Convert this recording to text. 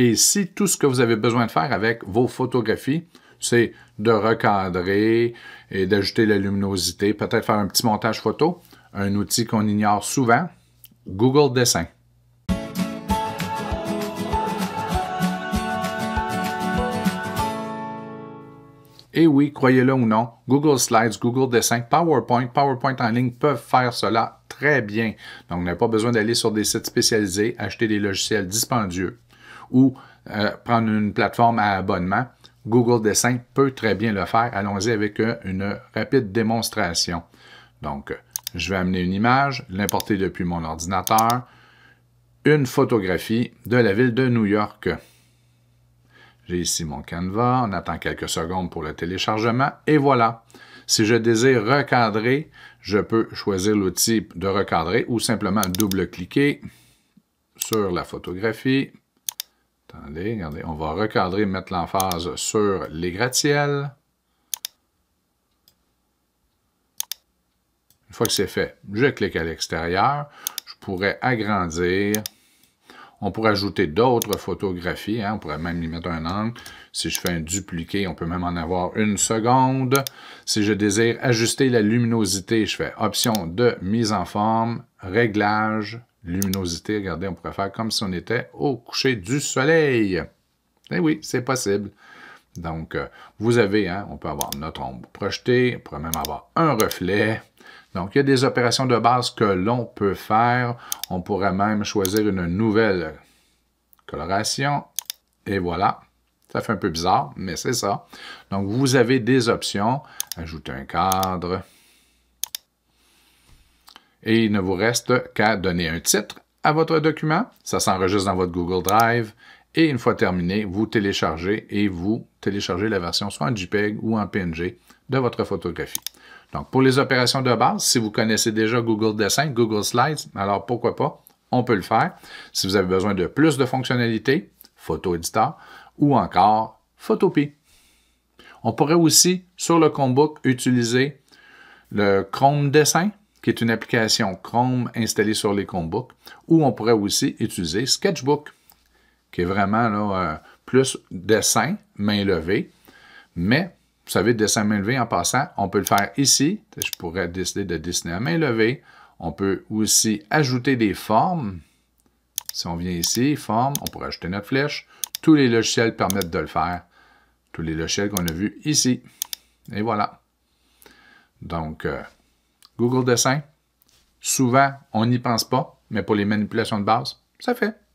Et si tout ce que vous avez besoin de faire avec vos photographies, c'est de recadrer et d'ajouter la luminosité, peut-être faire un petit montage photo, un outil qu'on ignore souvent, Google Dessin. Et oui, croyez-le ou non, Google Slides, Google Dessin, PowerPoint, PowerPoint en ligne peuvent faire cela très bien. Donc, vous n'avez pas besoin d'aller sur des sites spécialisés, acheter des logiciels dispendieux ou euh, prendre une plateforme à abonnement, Google Dessin peut très bien le faire. Allons-y avec euh, une rapide démonstration. Donc, euh, je vais amener une image, l'importer depuis mon ordinateur, une photographie de la ville de New York. J'ai ici mon Canva, on attend quelques secondes pour le téléchargement, et voilà. Si je désire recadrer, je peux choisir l'outil de recadrer ou simplement double-cliquer sur la photographie, Attendez, regardez. On va recadrer, mettre l'emphase sur les gratte-ciels. Une fois que c'est fait, je clique à l'extérieur. Je pourrais agrandir. On pourrait ajouter d'autres photographies. Hein. On pourrait même y mettre un angle. Si je fais un dupliqué, on peut même en avoir une seconde. Si je désire ajuster la luminosité, je fais option de mise en forme, réglage, luminosité, regardez, on pourrait faire comme si on était au coucher du soleil. Eh oui, c'est possible. Donc, euh, vous avez, hein, on peut avoir notre ombre projetée, on pourrait même avoir un reflet. Donc, il y a des opérations de base que l'on peut faire. On pourrait même choisir une nouvelle coloration. Et voilà. Ça fait un peu bizarre, mais c'est ça. Donc, vous avez des options. Ajouter un cadre, et il ne vous reste qu'à donner un titre à votre document, ça s'enregistre dans votre Google Drive, et une fois terminé, vous téléchargez et vous téléchargez la version soit en JPEG ou en PNG de votre photographie. Donc, pour les opérations de base, si vous connaissez déjà Google Dessin, Google Slides, alors pourquoi pas, on peut le faire. Si vous avez besoin de plus de fonctionnalités, Photo Editor ou encore Photopie. On pourrait aussi, sur le Chromebook, utiliser le Chrome Dessin qui est une application Chrome installée sur les Chromebooks, où on pourrait aussi utiliser Sketchbook, qui est vraiment là, euh, plus dessin, main levée. Mais, vous savez, dessin main levée en passant, on peut le faire ici. Je pourrais décider de dessiner à main levée. On peut aussi ajouter des formes. Si on vient ici, forme, on pourrait ajouter notre flèche. Tous les logiciels permettent de le faire. Tous les logiciels qu'on a vus ici. Et voilà. Donc, euh, Google Dessin, souvent, on n'y pense pas, mais pour les manipulations de base, ça fait.